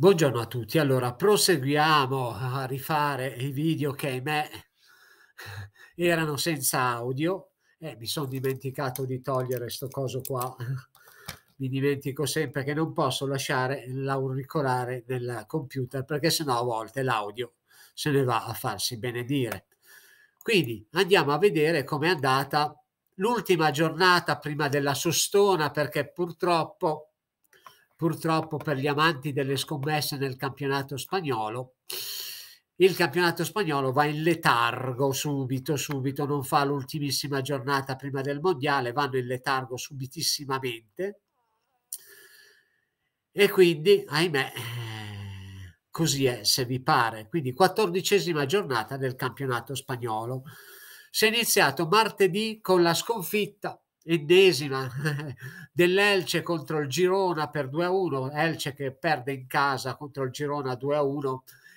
Buongiorno a tutti, allora proseguiamo a rifare i video che ahimè erano senza audio e eh, mi sono dimenticato di togliere sto coso qua, mi dimentico sempre che non posso lasciare l'auricolare nel computer perché sennò a volte l'audio se ne va a farsi benedire. Quindi andiamo a vedere com'è andata l'ultima giornata prima della sostona perché purtroppo purtroppo per gli amanti delle scommesse nel campionato spagnolo, il campionato spagnolo va in letargo subito, subito, non fa l'ultimissima giornata prima del mondiale, vanno in letargo subitissimamente e quindi, ahimè, eh, così è se vi pare. Quindi quattordicesima giornata del campionato spagnolo. Si è iniziato martedì con la sconfitta ennesima dell'Elce contro il Girona per 2-1, Elce che perde in casa contro il Girona 2-1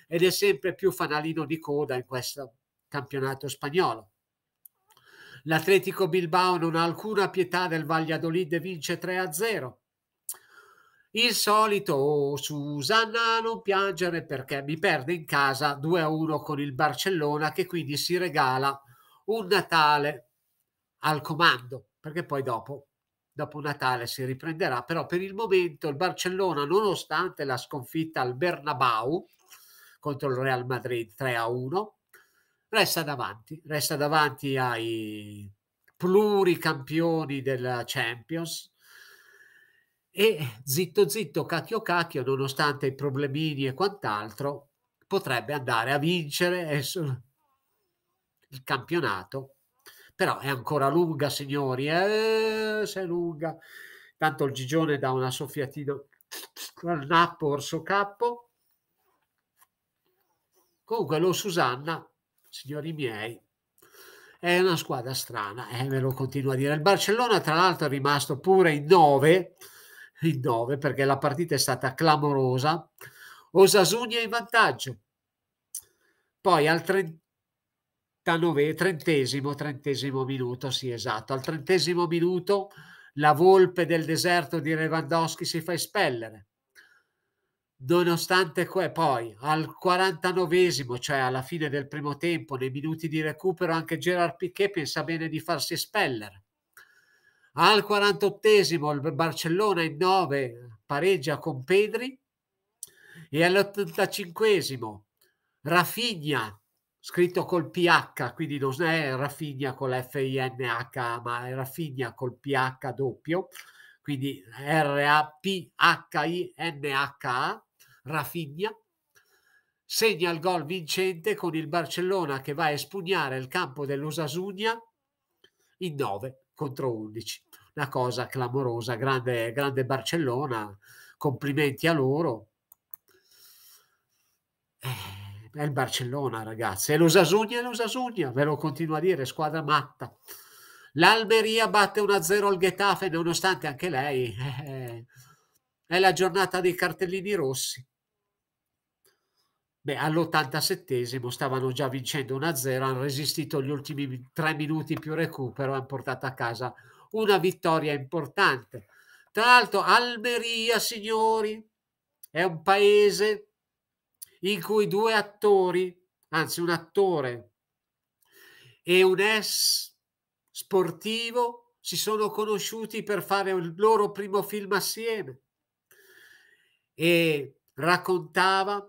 ed è sempre più fanalino di coda in questo campionato spagnolo. L'Atletico Bilbao non ha alcuna pietà del Valladolid e vince 3-0. Il solito oh, Susanna non piangere perché mi perde in casa 2-1 con il Barcellona che quindi si regala un Natale al comando perché poi dopo, dopo Natale si riprenderà, però per il momento il Barcellona, nonostante la sconfitta al Bernabau contro il Real Madrid 3 a 1, resta davanti, resta davanti ai pluricampioni della Champions, e zitto zitto cacchio cacchio nonostante i problemini e quant'altro potrebbe andare a vincere eh, il campionato però è ancora lunga, signori, eh, se è lunga. Tanto il Gigione dà una soffiatina al nappo orso capo. Comunque lo Susanna, signori miei, è una squadra strana, eh, ve lo continuo a dire. Il Barcellona, tra l'altro, è rimasto pure in 9, in 9 perché la partita è stata clamorosa. Osasugna in vantaggio. Poi al 30 39, trentesimo, trentesimo minuto, sì esatto, al trentesimo minuto la volpe del deserto di Lewandowski si fa espellere. Nonostante poi al 49 cioè alla fine del primo tempo, nei minuti di recupero, anche Gerard Piquet pensa bene di farsi espellere. Al 48 il Barcellona in 9 pareggia con Pedri e all'85 Rafinha scritto col PH, quindi non è Raffigna con la F-I-N-H, ma è Raffigna col PH doppio, quindi R-A-P-H-I-N-H, Raffigna, segna il gol vincente con il Barcellona che va a espugnare il campo dell'Osasugna in 9 contro 11. Una cosa clamorosa, grande, grande Barcellona, complimenti a loro. Eh è il Barcellona, ragazzi. E È l'Usasugna, è l'Usasugna, ve lo continuo a dire, squadra matta. L'Almeria batte 1-0 al Getafe, nonostante anche lei eh, è la giornata dei cartellini rossi. Beh, all'87 stavano già vincendo 1-0, hanno resistito gli ultimi tre minuti più recupero, hanno portato a casa una vittoria importante. Tra l'altro, Almeria, signori, è un paese in cui due attori, anzi un attore e un ex sportivo si sono conosciuti per fare il loro primo film assieme e raccontava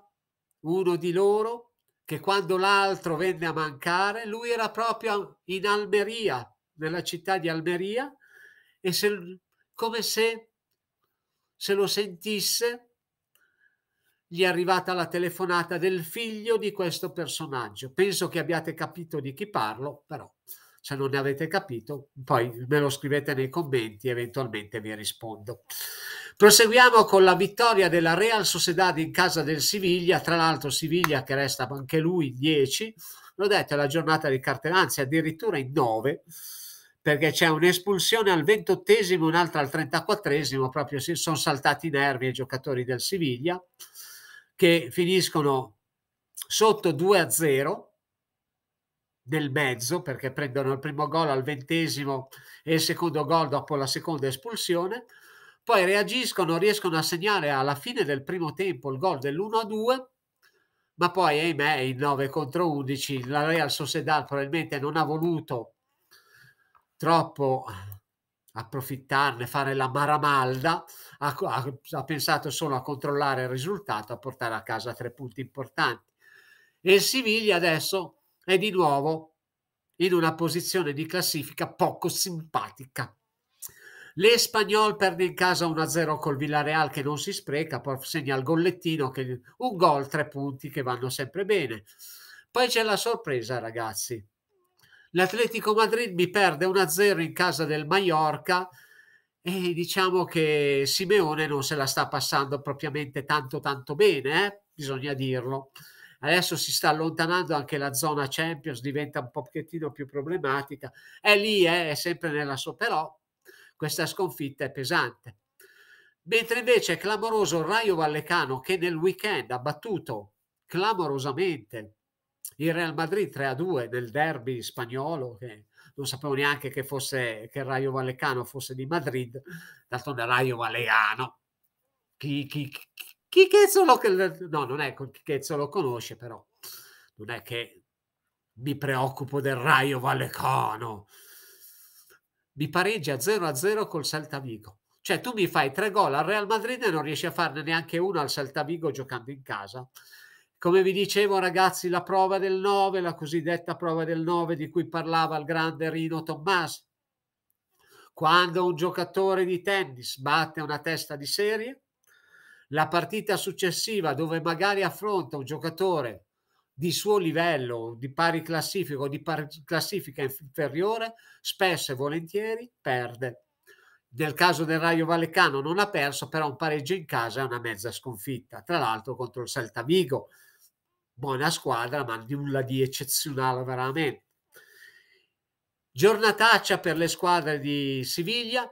uno di loro che quando l'altro venne a mancare lui era proprio in Almeria, nella città di Almeria e se, come se se lo sentisse gli è arrivata la telefonata del figlio di questo personaggio. Penso che abbiate capito di chi parlo, però se non ne avete capito, poi me lo scrivete nei commenti, eventualmente vi rispondo. Proseguiamo con la vittoria della Real Sociedad in casa del Siviglia, tra l'altro Siviglia che resta anche lui 10, l'ho detto è la giornata di cartellanza, addirittura in 9, perché c'è un'espulsione al 28esimo, un'altra al 34esimo, proprio si sono saltati i nervi ai giocatori del Siviglia che finiscono sotto 2 a 0 nel mezzo perché prendono il primo gol al ventesimo e il secondo gol dopo la seconda espulsione, poi reagiscono, riescono a segnare alla fine del primo tempo il gol dell'1 a 2, ma poi ahimè in 9 contro 11 la Real Sociedad probabilmente non ha voluto troppo approfittarne, fare la maramalda, ha, ha, ha, pensato solo a controllare il risultato, a portare a casa tre punti importanti. E il Siviglia adesso è di nuovo in una posizione di classifica poco simpatica. L'Espagnol perde in casa 1-0 col Villareal che non si spreca, poi segna il gollettino, che, un gol, tre punti che vanno sempre bene. Poi c'è la sorpresa, ragazzi. L'Atletico Madrid mi perde 1-0 in casa del Mallorca e diciamo che Simeone non se la sta passando propriamente tanto tanto bene, eh? bisogna dirlo. Adesso si sta allontanando anche la zona Champions, diventa un pochettino più problematica. È lì, eh? è sempre nella sua, però questa sconfitta è pesante. Mentre invece è clamoroso il Raio Vallecano che nel weekend ha battuto clamorosamente il Real Madrid 3-2 a del derby spagnolo che non sapevo neanche che fosse che il Raio Vallecano fosse di Madrid d'altronde Raio Vallecano chi, chi, chi, chi chezzo lo, no, non è, chi chezzo lo conosce però non è che mi preoccupo del Raio Vallecano mi pareggia 0-0 a col Celta Vigo cioè tu mi fai tre gol al Real Madrid e non riesci a farne neanche uno al Celta Vigo giocando in casa come vi dicevo ragazzi, la prova del 9, la cosiddetta prova del 9 di cui parlava il grande Rino Tommaso. Quando un giocatore di tennis batte una testa di serie, la partita successiva dove magari affronta un giocatore di suo livello, di pari classifica o di pari classifica inferiore, spesso e volentieri perde. Nel caso del Raio Vallecano non ha perso, però un pareggio in casa è una mezza sconfitta, tra l'altro contro il Celta Vigo, buona squadra, ma nulla di eccezionale veramente. Giornataccia per le squadre di Siviglia,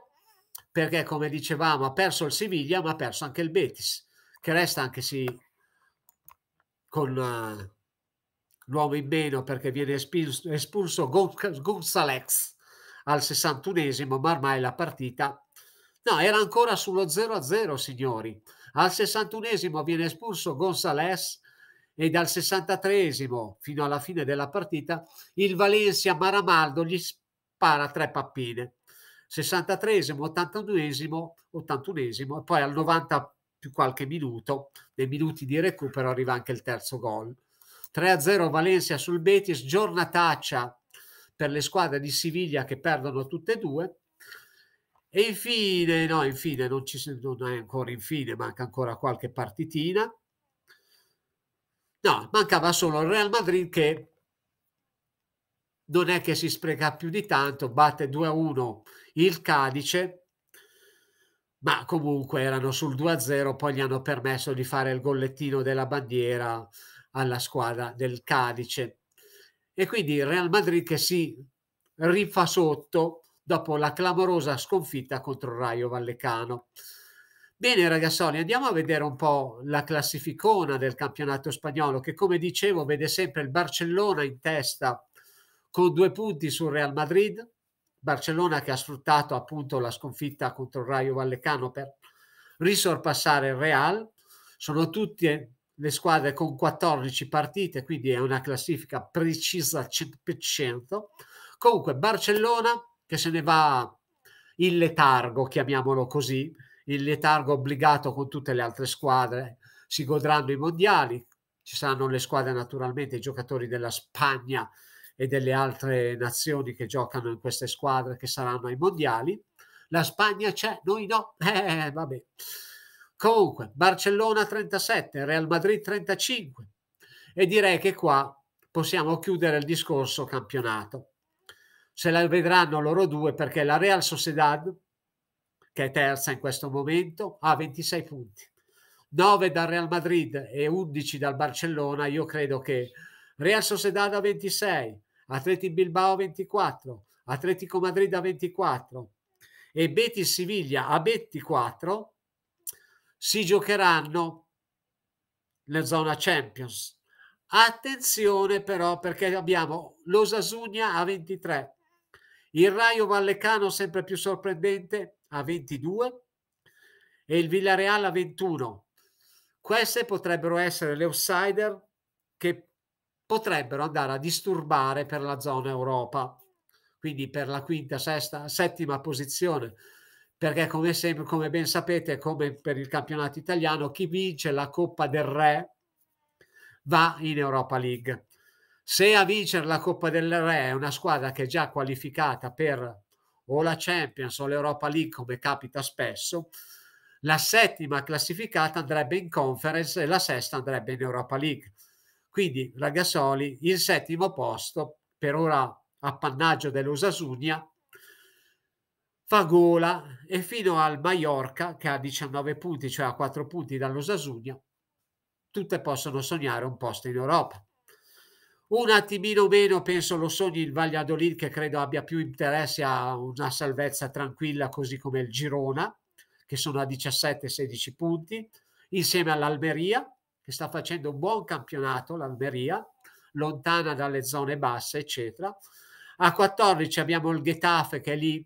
perché come dicevamo ha perso il Siviglia, ma ha perso anche il Betis, che resta anche sì con uh, l'uomo in meno perché viene espulso, espulso Gonzalex al 61esimo, ma ormai la partita No, era ancora sullo 0-0, signori. Al 61esimo viene espulso Gonzales e dal 63 fino alla fine della partita il Valencia Maramaldo gli spara tre pappine. 63 81 81 e poi al 90 più qualche minuto, nei minuti di recupero arriva anche il terzo gol. 3-0 Valencia sul Betis, giornataccia per le squadre di Siviglia che perdono tutte e due. E infine, no, infine, non, ci, non è ancora infine, manca ancora qualche partitina. No, mancava solo il Real Madrid che non è che si spreca più di tanto, batte 2-1 il Cadice, ma comunque erano sul 2-0, poi gli hanno permesso di fare il gollettino della bandiera alla squadra del Cadice. E quindi il Real Madrid che si rifà sotto dopo la clamorosa sconfitta contro il Raio Vallecano. Bene ragazzoni, andiamo a vedere un po' la classificona del campionato spagnolo che come dicevo vede sempre il Barcellona in testa con due punti sul Real Madrid, Barcellona che ha sfruttato appunto la sconfitta contro il Raio Vallecano per risorpassare il Real, sono tutte le squadre con 14 partite, quindi è una classifica precisa al 100%. Comunque Barcellona che se ne va in letargo, chiamiamolo così, il letargo obbligato con tutte le altre squadre, si godranno i mondiali, ci saranno le squadre naturalmente, i giocatori della Spagna e delle altre nazioni che giocano in queste squadre che saranno ai mondiali. La Spagna c'è, noi no. Eh, vabbè. Comunque, Barcellona 37, Real Madrid 35 e direi che qua possiamo chiudere il discorso campionato. Se la vedranno loro due perché la Real Sociedad che è terza in questo momento, ha 26 punti, 9 dal Real Madrid e 11 dal Barcellona. Io credo che Real Sociedad a 26, Atleti Bilbao a 24, Atletico Madrid a 24 e Betis Siviglia a 24 si giocheranno la zona Champions. Attenzione però perché abbiamo l'Osasugna a 23, il Raio Vallecano sempre più sorprendente a 22 e il Villarreal a 21. Queste potrebbero essere le outsider che potrebbero andare a disturbare per la zona Europa, quindi per la quinta, sesta, settima posizione, perché come, sempre, come ben sapete, come per il campionato italiano, chi vince la Coppa del Re va in Europa League. Se a vincere la Coppa del Re è una squadra che è già qualificata per o la Champions o l'Europa League come capita spesso, la settima classificata andrebbe in conference e la sesta andrebbe in Europa League. Quindi Raggasoli il settimo posto, per ora appannaggio dell'Usasunia, fa gola e fino al Mallorca che ha 19 punti, cioè a 4 punti dall'Usasunia, tutte possono sognare un posto in Europa un attimino meno penso lo sogni il Valladolid che credo abbia più interesse a una salvezza tranquilla così come il Girona che sono a 17-16 punti insieme all'Almeria che sta facendo un buon campionato l'Almeria lontana dalle zone basse eccetera a 14 abbiamo il Getafe che è lì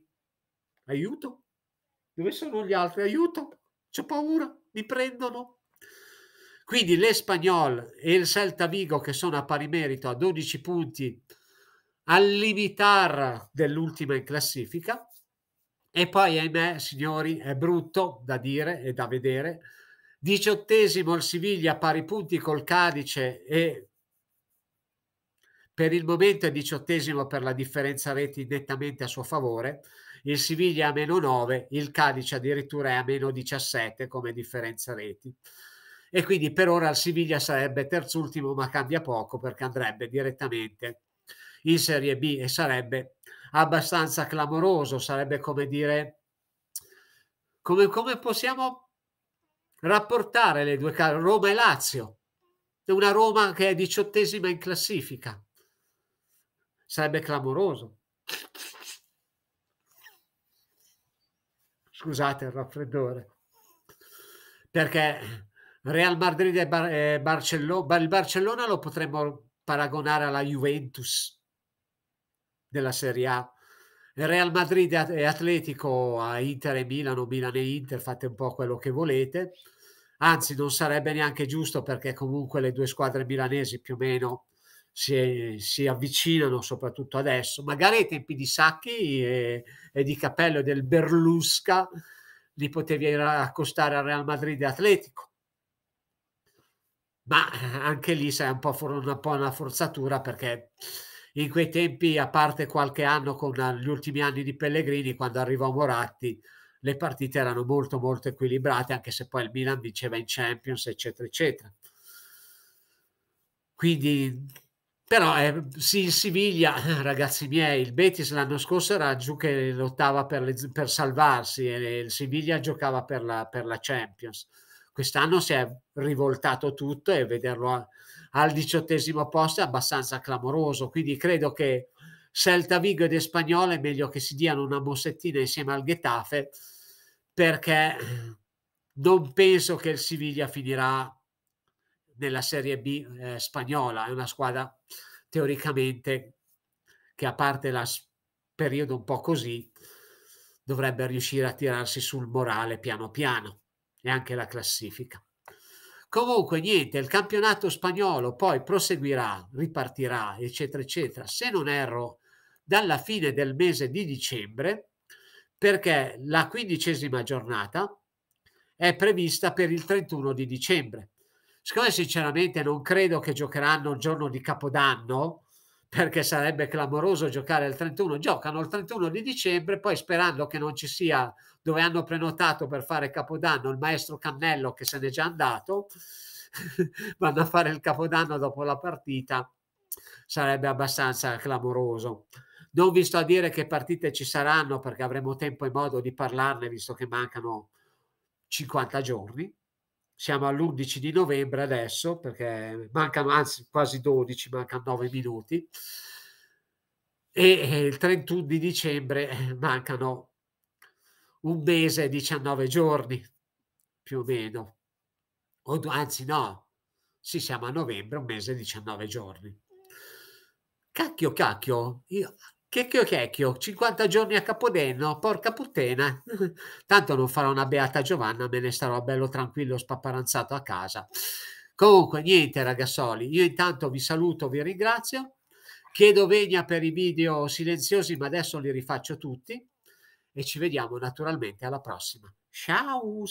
aiuto dove sono gli altri aiuto c'ho paura mi prendono quindi l'Espagnol e il Celta Vigo che sono a pari merito a 12 punti al limitar dell'ultima in classifica. E poi, ahimè, signori, è brutto da dire e da vedere. Diciottesimo il Siviglia a pari punti col Cadice e per il momento è diciottesimo per la differenza reti nettamente a suo favore. Il Siviglia a meno 9, il Cadice addirittura è a meno 17 come differenza reti e quindi per ora il Siviglia sarebbe terzultimo ma cambia poco perché andrebbe direttamente in Serie B e sarebbe abbastanza clamoroso, sarebbe come dire come, come possiamo rapportare le due case, Roma e Lazio, una Roma che è diciottesima in classifica, sarebbe clamoroso. Scusate il raffreddore, perché Real Madrid e Bar- eh, Barcellona, il Barcellona lo potremmo paragonare alla Juventus della Serie A. Real Madrid e Atletico a Inter e Milano, Milan e Inter, fate un po' quello che volete. Anzi, non sarebbe neanche giusto perché comunque le due squadre milanesi più o meno si, si avvicinano, soprattutto adesso. Magari ai tempi di Sacchi e, e di Capello e del Berlusca li potevi accostare al Real Madrid e Atletico ma eh, anche lì sai un po', for- un po una forzatura perché in quei tempi, a parte qualche anno con eh, gli ultimi anni di Pellegrini, quando arrivò Moratti, le partite erano molto molto equilibrate, anche se poi il Milan diceva in Champions, eccetera, eccetera. Quindi, però, eh, sì, in Siviglia, eh, ragazzi miei, il Betis l'anno scorso era giù che lottava per, le, per salvarsi e il Siviglia giocava per la, per la Champions quest'anno si è rivoltato tutto e vederlo a, al diciottesimo posto è abbastanza clamoroso. Quindi credo che Celta Vigo ed Espagnol è meglio che si diano una mossettina insieme al Getafe perché non penso che il Siviglia finirà nella Serie B eh, spagnola. È una squadra teoricamente che a parte la periodo un po' così dovrebbe riuscire a tirarsi sul morale piano piano e anche la classifica. Comunque, niente, il campionato spagnolo poi proseguirà, ripartirà, eccetera, eccetera. Se non erro, dalla fine del mese di dicembre, perché la quindicesima giornata è prevista per il 31 di dicembre. Siccome sinceramente non credo che giocheranno il giorno di Capodanno, perché sarebbe clamoroso giocare il 31. Giocano il 31 di dicembre, poi sperando che non ci sia dove hanno prenotato per fare Capodanno il maestro Cannello che se n'è già andato, vanno a fare il Capodanno dopo la partita, sarebbe abbastanza clamoroso. Non vi sto a dire che partite ci saranno perché avremo tempo e modo di parlarne visto che mancano 50 giorni, siamo all'11 di novembre adesso, perché mancano anzi quasi 12, mancano 9 minuti, e eh, il 31 di dicembre eh, mancano un mese e 19 giorni, più o meno. O, anzi no, sì, siamo a novembre, un mese e 19 giorni. Cacchio, cacchio, io Checchio checchio, 50 giorni a Capodenno, porca puttana. Tanto non farò una beata Giovanna, me ne starò bello tranquillo spapparanzato a casa. Comunque, niente ragazzoli, io intanto vi saluto, vi ringrazio. Chiedo venia per i video silenziosi, ma adesso li rifaccio tutti. E ci vediamo naturalmente alla prossima. Ciao!